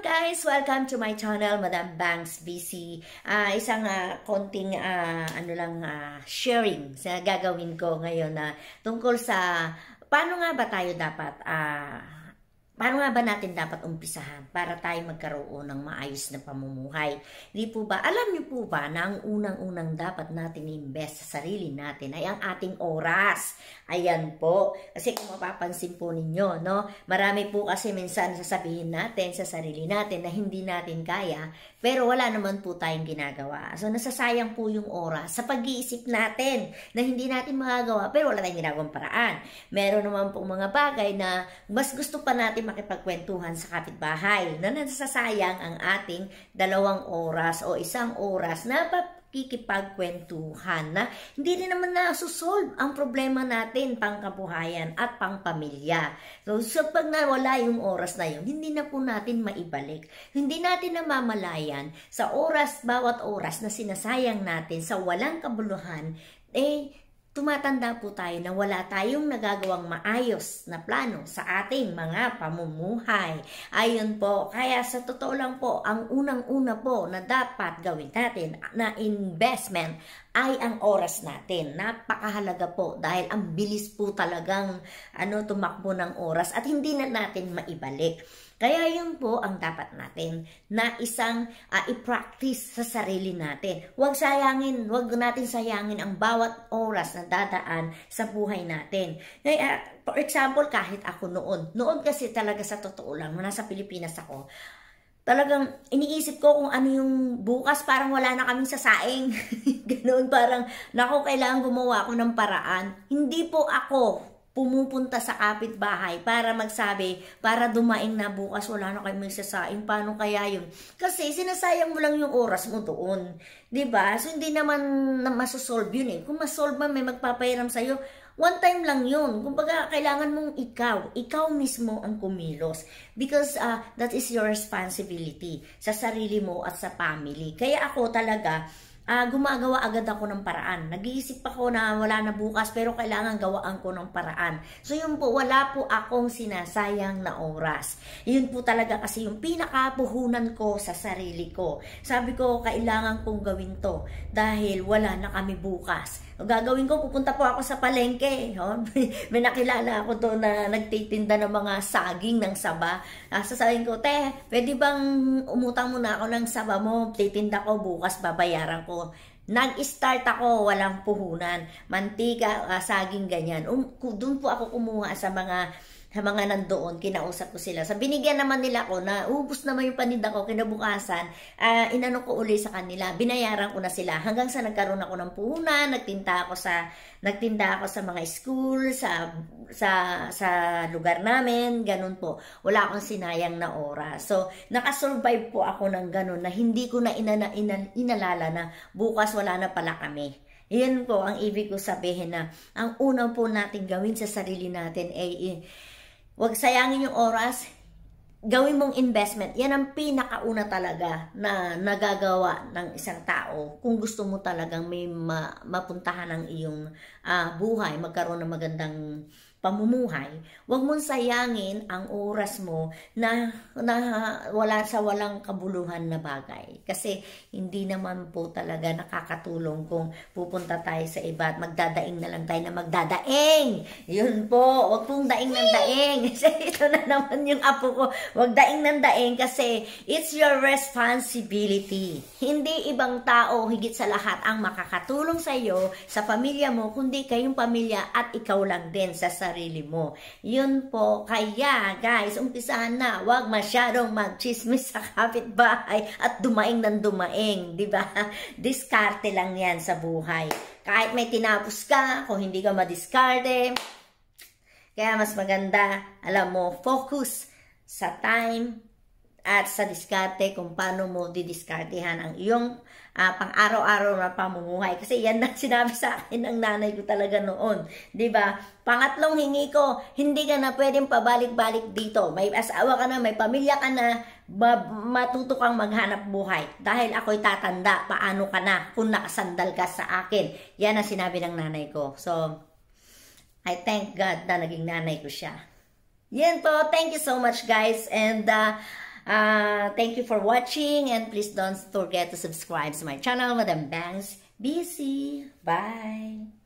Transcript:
guys! Welcome to my channel, Madam Banks BC. Uh, ah, isang uh, konting uh, ano lang, uh, sharing sa gagawin ko ngayon na uh, tungkol sa paano nga ba tayo dapat uh, Paano nga ba natin dapat umpisahan para tayo magkaroon ng maayos na pamumuhay? Di po ba, alam niyo po ba na ang unang-unang dapat natin invest sa sarili natin ay ang ating oras. Ayan po. Kasi kung mapapansin po ninyo, no, marami po kasi minsan sasabihin natin sa sarili natin na hindi natin kaya, pero wala naman po tayong ginagawa. So nasasayang po yung oras sa pag-iisip natin na hindi natin magagawa pero wala tayong ginagawang paraan. Meron naman po mga bagay na mas gusto pa natin makipagkwentuhan sa kapitbahay na nasasayang ang ating dalawang oras o isang oras na kikipagkwentuhan na hindi rin naman nasusolve ang problema natin pangkabuhayan at pangpamilya. So, so pag nawala yung oras na yun, hindi na po natin maibalik. Hindi natin namamalayan sa oras, bawat oras na sinasayang natin sa walang kabuluhan, eh, tumatanda po tayo na wala tayong nagagawang maayos na plano sa ating mga pamumuhay. Ayon po, kaya sa totoo lang po, ang unang-una po na dapat gawin natin na investment ay ang oras natin. Napakahalaga po dahil ang bilis po talagang ano, tumakbo ng oras at hindi na natin maibalik. Kaya yun po ang dapat natin na isang uh, i-practice sa sarili natin. Huwag sayangin, huwag natin sayangin ang bawat oras na dadaan sa buhay natin. Ngayon, uh, ah, for example, kahit ako noon. Noon kasi talaga sa totoo lang, nung nasa Pilipinas ako, talagang iniisip ko kung ano yung bukas, parang wala na kaming sasaing. Ganoon, parang, nako, kailangan gumawa ako ng paraan. Hindi po ako pumupunta sa kapitbahay para magsabi, para dumaing na bukas, wala na kayo may paano kaya yun? Kasi sinasayang mo lang yung oras mo doon. ba diba? So, hindi naman na masosolve yun eh. Kung masolve man, may magpapahiram sa'yo, one time lang yun. Kumbaga, kailangan mong ikaw, ikaw mismo ang kumilos. Because uh, that is your responsibility sa sarili mo at sa family. Kaya ako talaga, uh, gumagawa agad ako ng paraan. Nag-iisip ako na wala na bukas pero kailangan gawaan ko ng paraan. So yun po, wala po akong sinasayang na oras. Yun po talaga kasi yung pinakapuhunan ko sa sarili ko. Sabi ko, kailangan kong gawin to dahil wala na kami bukas. gagawin ko, pupunta po ako sa palengke. may nakilala ako to na nagtitinda ng mga saging ng saba. Ah, sasabihin ko, te, pwede bang umutang muna ako ng saba mo? Titinda ko bukas, babayaran ko nag-start ako, walang puhunan, mantika, uh, saging, ganyan. Um, doon po ako kumuha sa mga sa mga nandoon, kinausap ko sila. Sa binigyan naman nila ako, na ubos naman yung paninda ko kinabukasan, uh, inano ko uli sa kanila, binayaran ko na sila hanggang sa nagkaroon ako ng puhunan, nagtinda ako sa nagtinda ako sa mga school, sa sa sa lugar namin, ganun po. Wala akong sinayang na oras. So, nakasurvive po ako ng ganun na hindi ko na inana, inan, inalala na bukas wala na pala kami. Yan po ang ibig ko sabihin na ang unang po natin gawin sa sarili natin ay eh, eh, Huwag sayangin yung oras. Gawin mong investment. Yan ang pinakauna talaga na nagagawa ng isang tao kung gusto mo talagang may ma mapuntahan ang iyong uh, buhay, magkaroon ng magandang pamumuhay, huwag mong sayangin ang oras mo na, na wala sa walang kabuluhan na bagay. Kasi hindi naman po talaga nakakatulong kung pupunta tayo sa iba at magdadaing na lang tayo na magdadaing. Yun po, huwag pong daing ng daing. Ito na naman yung apo ko. Huwag daing ng daing kasi it's your responsibility. Hindi ibang tao, higit sa lahat, ang makakatulong sa iyo, sa pamilya mo, kundi kayong pamilya at ikaw lang din sa sarili sarili mo. Yun po. Kaya, guys, umpisahan na. Huwag masyadong mag-chismis sa kapitbahay at dumaing ng dumaing. ba diba? Diskarte lang yan sa buhay. Kahit may tinapos ka, kung hindi ka madiskarte, kaya mas maganda, alam mo, focus sa time, at sa diskarte kung paano mo didiskartehan ang iyong uh, pang-araw-araw na pamumuhay. Kasi yan na sinabi sa akin ng nanay ko talaga noon. ba diba? Pangatlong hingi ko, hindi ka na pwedeng pabalik-balik dito. May asawa ka na, may pamilya ka na, matuto kang maghanap buhay. Dahil ako'y tatanda, paano ka na kung nakasandal ka sa akin. Yan ang sinabi ng nanay ko. So, I thank God na naging nanay ko siya. Yan po, thank you so much guys. And, uh, Uh, thank you for watching and please don't forget to subscribe to my channel, Madam Bangs BC. Bye!